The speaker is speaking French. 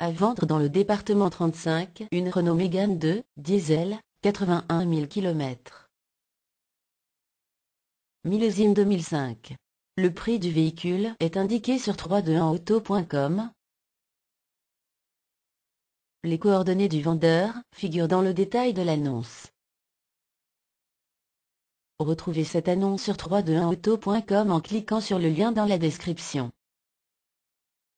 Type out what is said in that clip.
À vendre dans le département 35, une Renault Mégane 2, diesel, 81 000 km. Millésime 2005. Le prix du véhicule est indiqué sur 321auto.com. Les coordonnées du vendeur figurent dans le détail de l'annonce. Retrouvez cette annonce sur 321auto.com en cliquant sur le lien dans la description.